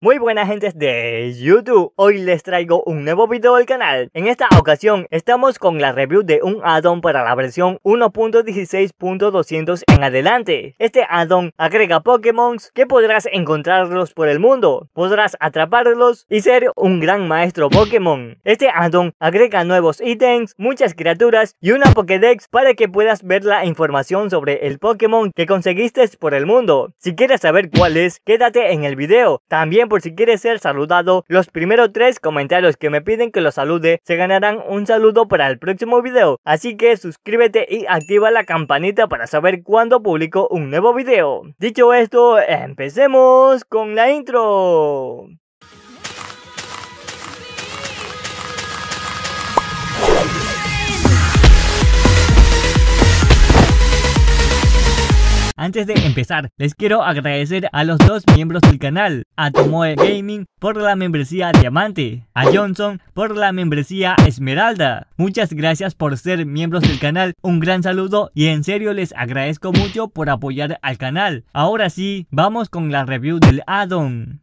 Muy buenas gentes de YouTube, hoy les traigo un nuevo video al canal. En esta ocasión estamos con la review de un addon para la versión 1.16.200 en adelante. Este addon agrega Pokémon que podrás encontrarlos por el mundo, podrás atraparlos y ser un gran maestro Pokémon. Este addon agrega nuevos ítems, muchas criaturas y una Pokédex para que puedas ver la información sobre el Pokémon que conseguiste por el mundo. Si quieres saber cuál es, quédate en el video. También por si quieres ser saludado. Los primeros tres comentarios que me piden que los salude se ganarán un saludo para el próximo video. Así que suscríbete y activa la campanita para saber cuándo publico un nuevo video. Dicho esto, empecemos con la intro. Antes de empezar, les quiero agradecer a los dos miembros del canal, a Tomoe Gaming por la membresía Diamante, a Johnson por la membresía Esmeralda. Muchas gracias por ser miembros del canal, un gran saludo y en serio les agradezco mucho por apoyar al canal. Ahora sí, vamos con la review del addon.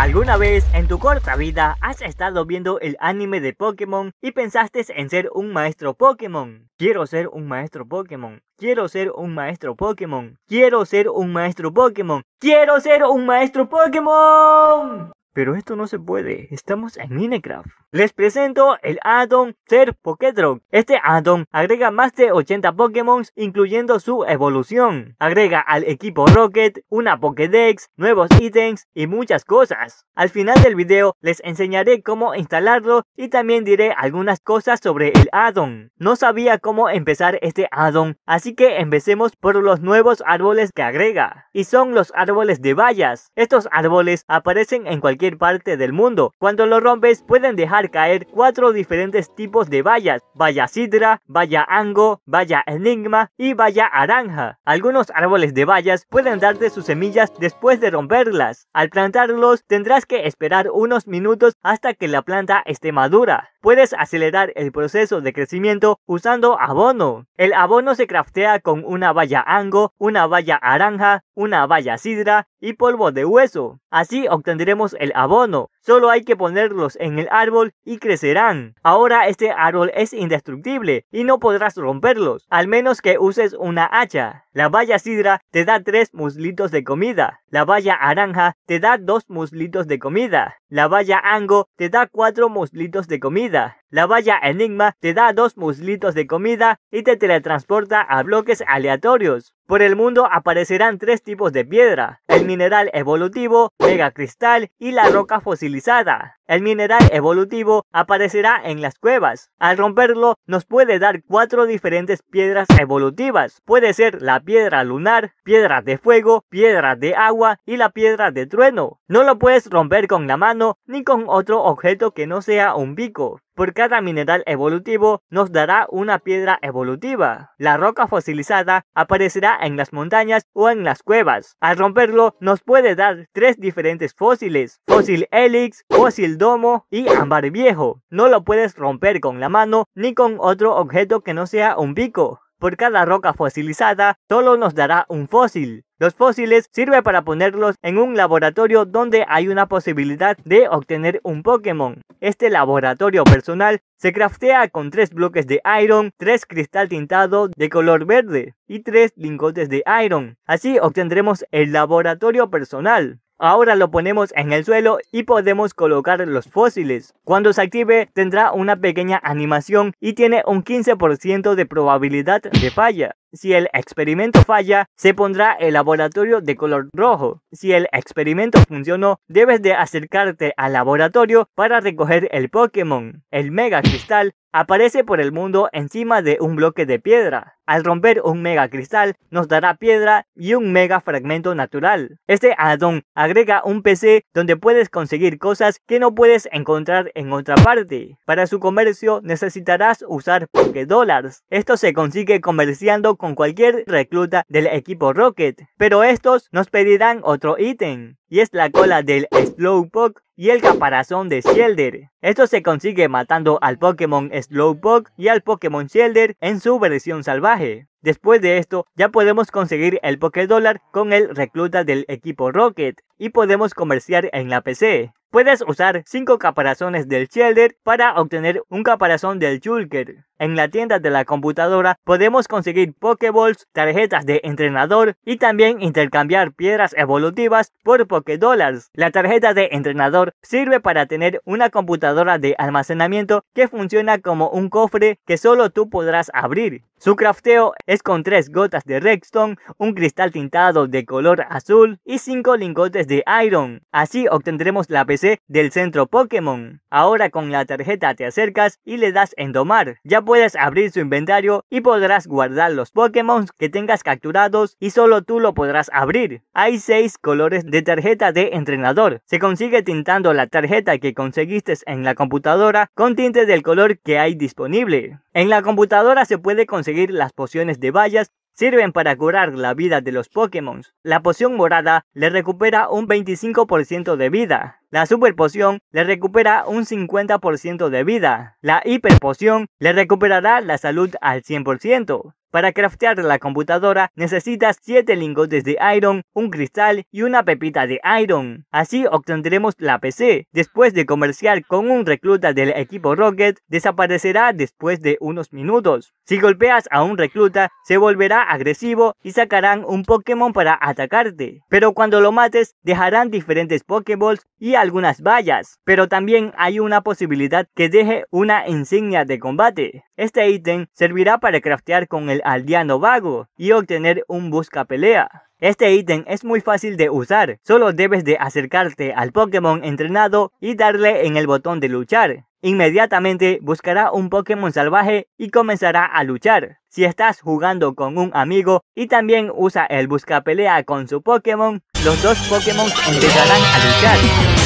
¿Alguna vez en tu corta vida has estado viendo el anime de Pokémon y pensaste en ser un maestro Pokémon? Quiero ser un maestro Pokémon. Quiero ser un maestro Pokémon. Quiero ser un maestro Pokémon. Quiero ser un maestro Pokémon. Pero esto no se puede, estamos en Minecraft. Les presento el addon Ser Pokédrog. Este addon agrega más de 80 Pokémon incluyendo su evolución. Agrega al equipo Rocket, una Pokédex, nuevos ítems y muchas cosas. Al final del video les enseñaré cómo instalarlo y también diré algunas cosas sobre el addon. No sabía cómo empezar este addon, así que empecemos por los nuevos árboles que agrega. Y son los árboles de vallas. Estos árboles aparecen en cualquier parte del mundo. Cuando lo rompes pueden dejar caer cuatro diferentes tipos de bayas: valla sidra, valla ango, valla enigma y valla naranja. Algunos árboles de bayas pueden darte sus semillas después de romperlas. Al plantarlos tendrás que esperar unos minutos hasta que la planta esté madura. Puedes acelerar el proceso de crecimiento usando abono. El abono se craftea con una valla ango, una valla naranja, una valla sidra y polvo de hueso. Así obtendremos el abono. Solo hay que ponerlos en el árbol y crecerán. Ahora este árbol es indestructible y no podrás romperlos, al menos que uses una hacha. La valla sidra te da tres muslitos de comida. La valla naranja te da dos muslitos de comida. La valla ango te da cuatro muslitos de comida. La valla Enigma te da dos muslitos de comida y te teletransporta a bloques aleatorios. Por el mundo aparecerán tres tipos de piedra, el mineral evolutivo, megacristal y la roca fosilizada. El mineral evolutivo aparecerá en las cuevas. Al romperlo nos puede dar cuatro diferentes piedras evolutivas. Puede ser la piedra lunar, piedra de fuego, piedra de agua y la piedra de trueno. No lo puedes romper con la mano ni con otro objeto que no sea un pico. Por cada mineral evolutivo nos dará una piedra evolutiva. La roca fosilizada aparecerá en las montañas o en las cuevas. Al romperlo nos puede dar tres diferentes fósiles, fósil helix, fósil domo y ámbar viejo. No lo puedes romper con la mano ni con otro objeto que no sea un pico. Por cada roca fosilizada solo nos dará un fósil. Los fósiles sirve para ponerlos en un laboratorio donde hay una posibilidad de obtener un Pokémon. Este laboratorio personal se craftea con 3 bloques de iron, 3 cristal tintado de color verde y 3 lingotes de iron. Así obtendremos el laboratorio personal. Ahora lo ponemos en el suelo y podemos colocar los fósiles. Cuando se active tendrá una pequeña animación y tiene un 15% de probabilidad de falla. Si el experimento falla, se pondrá el laboratorio de color rojo. Si el experimento funcionó, debes de acercarte al laboratorio para recoger el Pokémon. El Mega Cristal aparece por el mundo encima de un bloque de piedra. Al romper un mega cristal nos dará piedra y un mega fragmento natural. Este addon agrega un PC donde puedes conseguir cosas que no puedes encontrar en otra parte. Para su comercio necesitarás usar Dollars. Esto se consigue comerciando con cualquier recluta del equipo Rocket, pero estos nos pedirán otro ítem, y es la cola del Slowpoke y el caparazón de Shelder. Esto se consigue matando al Pokémon Slowpoke y al Pokémon Shelder en su versión salvaje. Después de esto, ya podemos conseguir el Pokédollar con el recluta del equipo Rocket y podemos comerciar en la PC. Puedes usar 5 caparazones del Shelder para obtener un caparazón del Chulker. En la tienda de la computadora podemos conseguir Pokéballs, tarjetas de entrenador y también intercambiar piedras evolutivas por Pokédollars. La tarjeta de entrenador sirve para tener una computadora de almacenamiento que funciona como un cofre que solo tú podrás abrir. Su crafteo es con tres gotas de redstone, un cristal tintado de color azul y cinco lingotes de iron. Así obtendremos la PC del centro Pokémon. Ahora con la tarjeta te acercas y le das en domar. Ya puedes abrir su inventario y podrás guardar los Pokémon que tengas capturados y solo tú lo podrás abrir. Hay 6 colores de tarjeta de entrenador. Se consigue tintando la tarjeta que conseguiste en la computadora con tinte del color que hay disponible. En la computadora se puede conseguir las pociones de vallas sirven para curar la vida de los Pokémon. La poción morada le recupera un 25% de vida. La poción le recupera un 50% de vida. La hiper poción le recuperará la salud al 100%. Para craftear la computadora necesitas 7 lingotes de iron, un cristal y una pepita de iron. Así obtendremos la PC. Después de comerciar con un recluta del equipo Rocket, desaparecerá después de unos minutos. Si golpeas a un recluta, se volverá agresivo y sacarán un Pokémon para atacarte. Pero cuando lo mates, dejarán diferentes Pokéballs y algunas vallas, pero también hay una posibilidad que deje una insignia de combate. Este ítem servirá para craftear con el aldeano vago y obtener un busca pelea. Este ítem es muy fácil de usar, solo debes de acercarte al Pokémon entrenado y darle en el botón de luchar. Inmediatamente buscará un Pokémon salvaje y comenzará a luchar. Si estás jugando con un amigo y también usa el busca pelea con su Pokémon, los dos Pokémon empezarán a luchar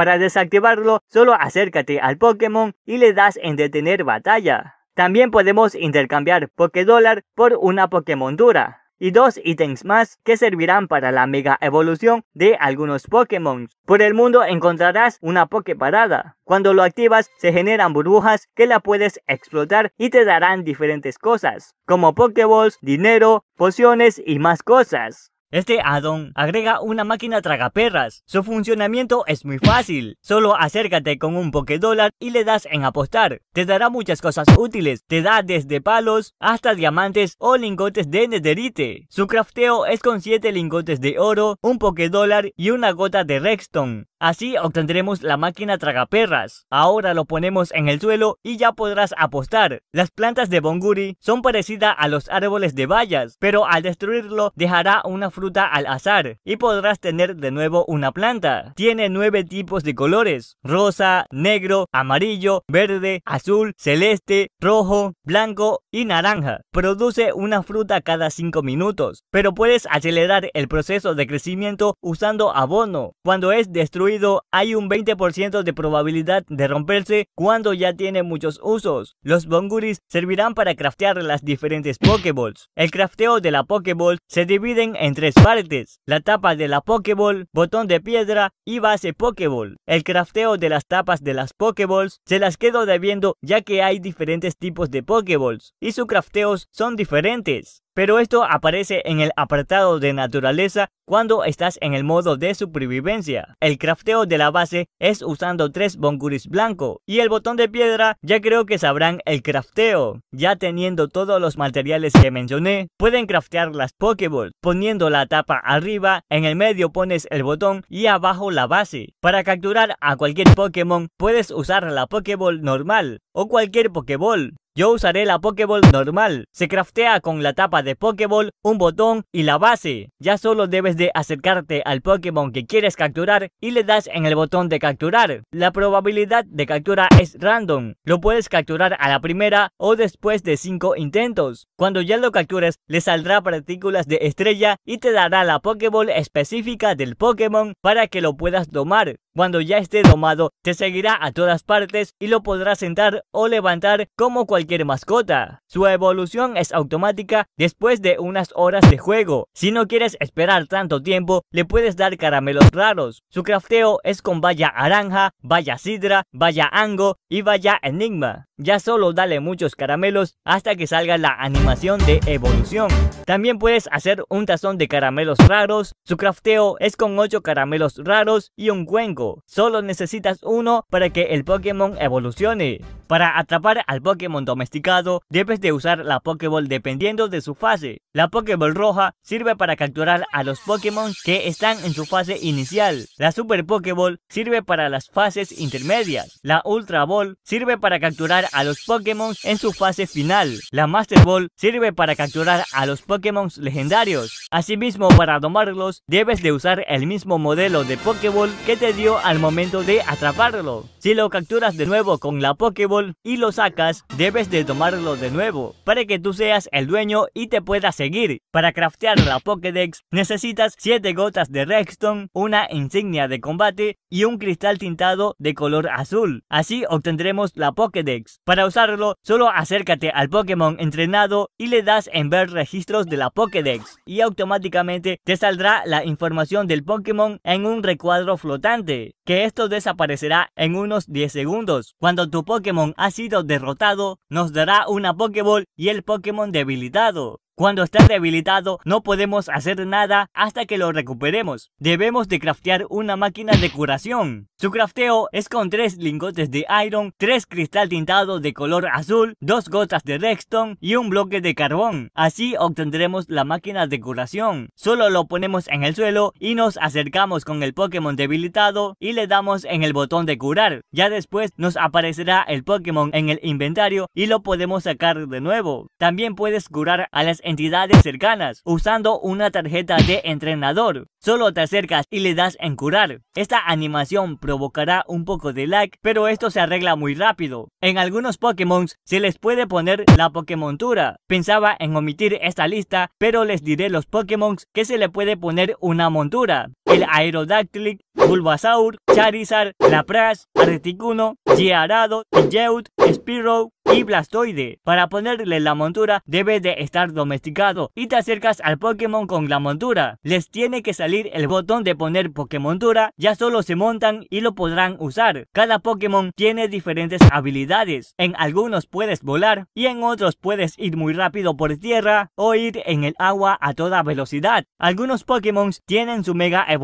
para desactivarlo, solo acércate al Pokémon y le das en detener batalla. También podemos intercambiar dólar por una Pokémon dura y dos ítems más que servirán para la mega evolución de algunos Pokémon. Por el mundo encontrarás una parada. Cuando lo activas se generan burbujas que la puedes explotar y te darán diferentes cosas, como Pokéballs, dinero, pociones y más cosas. Este addon agrega una máquina tragaperras. Su funcionamiento es muy fácil. Solo acércate con un dólar y le das en apostar. Te dará muchas cosas útiles. Te da desde palos hasta diamantes o lingotes de nederite. Su crafteo es con 7 lingotes de oro, un dólar y una gota de Rexton. Así obtendremos la máquina tragaperras. Ahora lo ponemos en el suelo y ya podrás apostar. Las plantas de Bonguri son parecidas a los árboles de bayas, pero al destruirlo dejará una fruta al azar y podrás tener de nuevo una planta. Tiene nueve tipos de colores, rosa, negro, amarillo, verde, azul, celeste, rojo, blanco y naranja. Produce una fruta cada cinco minutos, pero puedes acelerar el proceso de crecimiento usando abono. Cuando es destruido hay un 20% de probabilidad de romperse cuando ya tiene muchos usos. Los bonguris servirán para craftear las diferentes pokeballs El crafteo de la pokeball se dividen entre partes, la tapa de la Pokéball, botón de piedra y base Pokéball. El crafteo de las tapas de las Pokéballs se las quedo debiendo ya que hay diferentes tipos de Pokéballs y sus crafteos son diferentes pero esto aparece en el apartado de naturaleza cuando estás en el modo de supervivencia. El crafteo de la base es usando tres bonguris blanco y el botón de piedra ya creo que sabrán el crafteo. Ya teniendo todos los materiales que mencioné, pueden craftear las Pokéball. Poniendo la tapa arriba, en el medio pones el botón y abajo la base. Para capturar a cualquier Pokémon puedes usar la Pokéball normal o cualquier Pokéball. Yo usaré la Pokéball normal. Se craftea con la tapa de Pokéball, un botón y la base. Ya solo debes de acercarte al Pokémon que quieres capturar y le das en el botón de capturar. La probabilidad de captura es random. Lo puedes capturar a la primera o después de 5 intentos. Cuando ya lo captures, le saldrá partículas de estrella y te dará la Pokéball específica del Pokémon para que lo puedas domar. Cuando ya esté domado, te seguirá a todas partes y lo podrás sentar o levantar como cualquier mascota. Su evolución es automática después de unas horas de juego. Si no quieres esperar tanto tiempo, le puedes dar caramelos raros. Su crafteo es con valla naranja, valla sidra, valla ango y valla enigma. Ya solo dale muchos caramelos hasta que salga la animación de evolución. También puedes hacer un tazón de caramelos raros. Su crafteo es con 8 caramelos raros y un cuenco. Solo necesitas uno para que el Pokémon evolucione. Para atrapar al Pokémon domesticado, debes de usar la Pokéball dependiendo de su fase. La Pokéball roja sirve para capturar a los Pokémon que están en su fase inicial. La Super Pokéball sirve para las fases intermedias. La Ultra Ball sirve para capturar a los Pokémon en su fase final. La Master Ball sirve para capturar a los Pokémon legendarios. Asimismo, para domarlos, debes de usar el mismo modelo de Pokéball que te dio al momento de atraparlo. Si lo capturas de nuevo con la Pokéball y lo sacas, debes de tomarlo de nuevo para que tú seas el dueño y te puedas seguir. Para craftear la Pokédex necesitas 7 gotas de Redstone, una insignia de combate y un cristal tintado de color azul. Así obtendremos la Pokédex. Para usarlo, solo acércate al Pokémon entrenado y le das en ver registros de la Pokédex y automáticamente te saldrá la información del Pokémon en un recuadro flotante, que esto desaparecerá en unos 10 segundos. Cuando tu Pokémon ha sido derrotado, nos dará una Pokéball y el Pokémon debilitado. Cuando está debilitado no podemos hacer nada hasta que lo recuperemos. Debemos de craftear una máquina de curación. Su crafteo es con 3 lingotes de iron, 3 cristal tintado de color azul, 2 gotas de redstone y un bloque de carbón. Así obtendremos la máquina de curación. Solo lo ponemos en el suelo y nos acercamos con el Pokémon debilitado y le damos en el botón de curar. Ya después nos aparecerá el Pokémon en el inventario y lo podemos sacar de nuevo. También puedes curar a las entidades cercanas usando una tarjeta de entrenador. Solo te acercas y le das en curar. Esta animación provocará un poco de lag, pero esto se arregla muy rápido. En algunos Pokémon se les puede poner la Pokémontura. Pensaba en omitir esta lista, pero les diré los Pokémon que se le puede poner una montura el aerodactyl, Bulbasaur, Charizard, Lapras, Articuno, Gearado, Jeut, Spearow y Blastoide. Para ponerle la montura debe de estar domesticado y te acercas al Pokémon con la montura. Les tiene que salir el botón de poner Pokémon montura. ya solo se montan y lo podrán usar. Cada Pokémon tiene diferentes habilidades. En algunos puedes volar y en otros puedes ir muy rápido por tierra o ir en el agua a toda velocidad. Algunos Pokémon tienen su mega evolución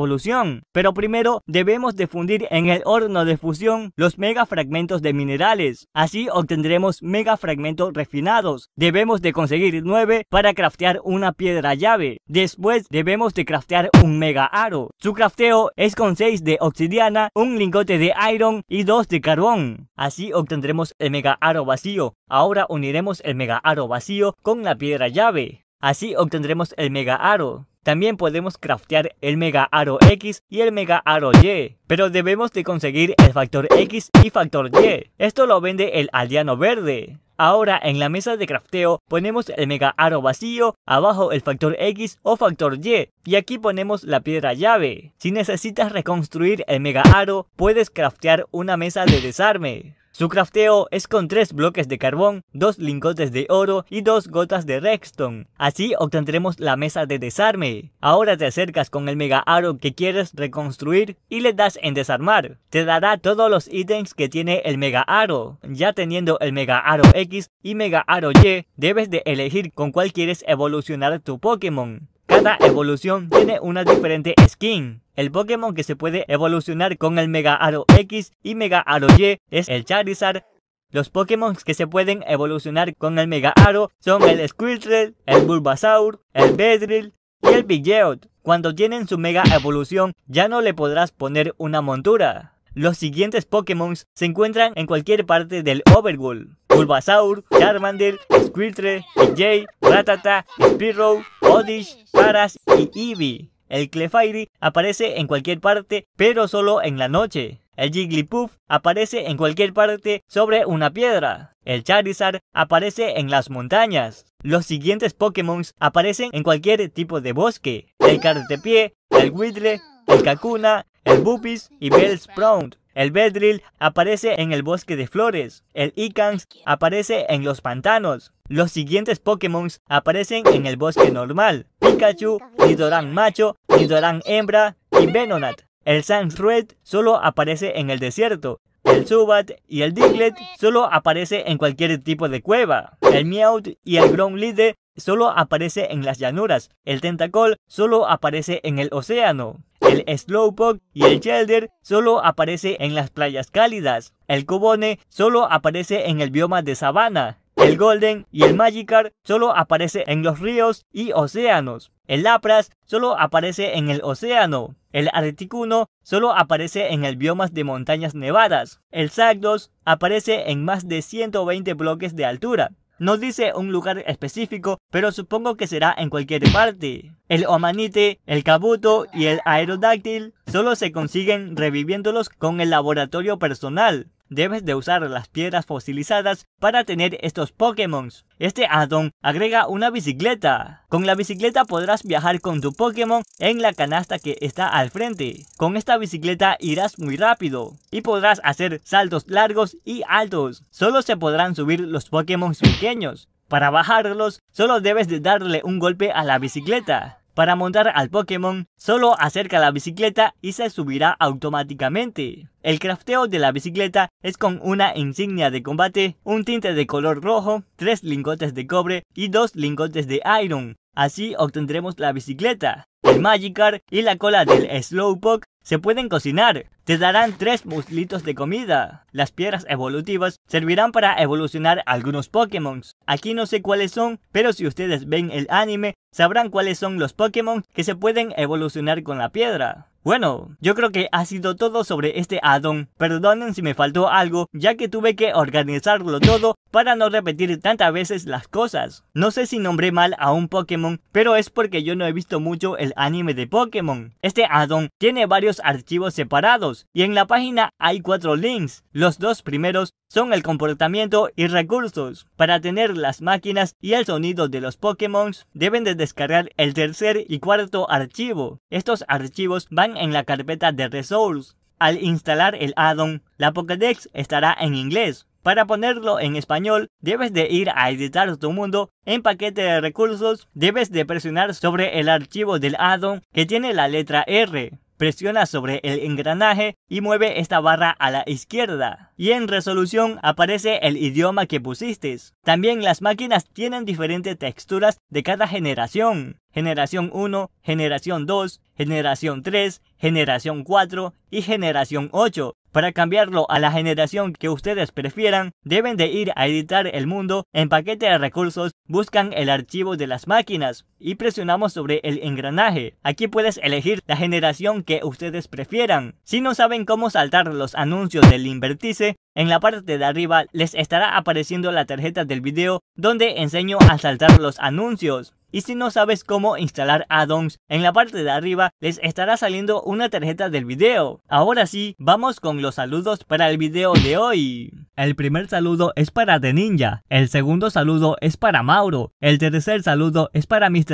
pero primero debemos de fundir en el horno de fusión los mega fragmentos de minerales. Así obtendremos mega fragmentos refinados. Debemos de conseguir 9 para craftear una piedra llave. Después debemos de craftear un mega aro. Su crafteo es con 6 de oxidiana, un lingote de iron y 2 de carbón. Así obtendremos el mega aro vacío. Ahora uniremos el mega aro vacío con la piedra llave. Así obtendremos el mega aro. También podemos craftear el Mega Aro X y el Mega Aro Y, pero debemos de conseguir el factor X y factor Y. Esto lo vende el aldeano verde. Ahora en la mesa de crafteo ponemos el mega aro vacío, abajo el factor X o factor Y y aquí ponemos la piedra llave. Si necesitas reconstruir el mega aro puedes craftear una mesa de desarme. Su crafteo es con 3 bloques de carbón, 2 lingotes de oro y 2 gotas de redstone. Así obtendremos la mesa de desarme. Ahora te acercas con el mega aro que quieres reconstruir y le das en desarmar. Te dará todos los ítems que tiene el mega aro. Ya teniendo el mega aro X y mega aro Y, debes de elegir con cuál quieres evolucionar tu Pokémon. Cada evolución tiene una diferente skin. El Pokémon que se puede evolucionar con el Mega Aro X y Mega Aro Y es el Charizard. Los Pokémon que se pueden evolucionar con el Mega Aro son el Squirtle, el Bulbasaur, el Bedrill y el Pidgeot. Cuando tienen su Mega Evolución ya no le podrás poner una montura. Los siguientes Pokémon se encuentran en cualquier parte del Overworld. Bulbasaur, Charmander, Squirtle, Pidgey, Ratata, Spearow, Oddish, Paras y Eevee. El Clefairy aparece en cualquier parte, pero solo en la noche. El Jigglypuff aparece en cualquier parte sobre una piedra. El Charizard aparece en las montañas. Los siguientes Pokémon aparecen en cualquier tipo de bosque. El Cartepié, el Whittle, el Kakuna, el Bupis y Bellsprout. El Bedril aparece en el bosque de flores. El Icans aparece en los pantanos. Los siguientes Pokémon aparecen en el bosque normal. Pikachu, Nidoran macho, Nidoran hembra y Venonat. El Sandshrew solo aparece en el desierto. El Zubat y el Diglett solo aparece en cualquier tipo de cueva. El Meowth y el Gromlide solo aparece en las llanuras, el Tentacol solo aparece en el océano, el Slowpoke y el Shelder solo aparece en las playas cálidas, el Cubone solo aparece en el bioma de sabana, el Golden y el magikar solo aparece en los ríos y océanos. El Lapras solo aparece en el océano. El Articuno solo aparece en el biomas de montañas nevadas. El Zagdos aparece en más de 120 bloques de altura. No dice un lugar específico, pero supongo que será en cualquier parte. El omanite, el cabuto y el aerodáctil solo se consiguen reviviéndolos con el laboratorio personal. Debes de usar las piedras fosilizadas para tener estos Pokémon. Este addon agrega una bicicleta. Con la bicicleta podrás viajar con tu Pokémon en la canasta que está al frente. Con esta bicicleta irás muy rápido y podrás hacer saltos largos y altos. Solo se podrán subir los Pokémon pequeños. Para bajarlos, solo debes de darle un golpe a la bicicleta. Para montar al Pokémon, solo acerca la bicicleta y se subirá automáticamente. El crafteo de la bicicleta es con una insignia de combate, un tinte de color rojo, tres lingotes de cobre y dos lingotes de iron, Así obtendremos la bicicleta. El Magikarp y la cola del Slowpoke se pueden cocinar. Te darán tres muslitos de comida. Las piedras evolutivas servirán para evolucionar algunos Pokémon. Aquí no sé cuáles son, pero si ustedes ven el anime, sabrán cuáles son los Pokémon que se pueden evolucionar con la piedra. Bueno, yo creo que ha sido todo sobre este addon. Perdonen si me faltó algo, ya que tuve que organizarlo todo para no repetir tantas veces las cosas. No sé si nombré mal a un Pokémon, pero es porque yo no he visto mucho el anime de Pokémon. Este addon tiene varios archivos separados y en la página hay cuatro links. Los dos primeros son el comportamiento y recursos. Para tener las máquinas y el sonido de los Pokémon deben de descargar el tercer y cuarto archivo. Estos archivos van en la carpeta de Resource. Al instalar el addon, la Pokédex estará en inglés, para ponerlo en español, debes de ir a editar tu mundo en paquete de recursos, debes de presionar sobre el archivo del addon que tiene la letra R. Presiona sobre el engranaje y mueve esta barra a la izquierda. Y en resolución aparece el idioma que pusiste. También las máquinas tienen diferentes texturas de cada generación. Generación 1, generación 2, generación 3, generación 4 y generación 8. Para cambiarlo a la generación que ustedes prefieran, deben de ir a editar el mundo en paquete de recursos, buscan el archivo de las máquinas, y presionamos sobre el engranaje. Aquí puedes elegir la generación que ustedes prefieran. Si no saben cómo saltar los anuncios del Invertice, en la parte de arriba les estará apareciendo la tarjeta del video donde enseño a saltar los anuncios. Y si no sabes cómo instalar add-ons, en la parte de arriba les estará saliendo una tarjeta del video. Ahora sí, vamos con los saludos para el video de hoy. El primer saludo es para The Ninja, el segundo saludo es para Mauro, el tercer saludo es para mis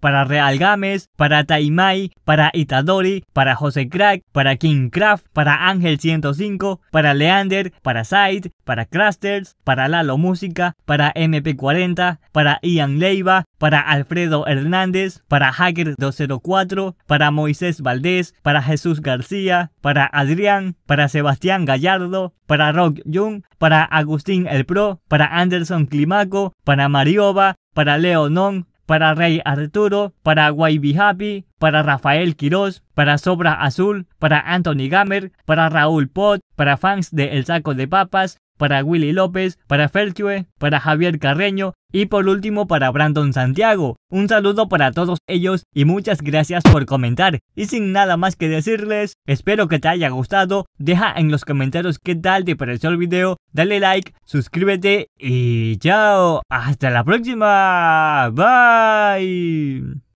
para Real Games, para Taimai, para Itadori, para Jose Crack, para King Craft, para Ángel 105, para Leander, para Side, para Clusters, para Lalo Música, para MP40, para Ian Leiva, para Alfredo Hernández, para Hacker 204, para Moisés Valdés, para Jesús García, para Adrián, para Sebastián Gallardo, para Rock Jung, para Agustín El Pro, para Anderson Climaco, para Marioba, para Leo para Rey Arturo, para Happy, para Rafael Quirós, para Sobra Azul, para Anthony Gamer, para Raúl Pot, para fans de El Saco de Papas, para Willy López, para felgue para Javier Carreño y por último para Brandon Santiago. Un saludo para todos ellos y muchas gracias por comentar. Y sin nada más que decirles, espero que te haya gustado, deja en los comentarios qué tal te pareció el video, dale like, suscríbete y chao, hasta la próxima, bye.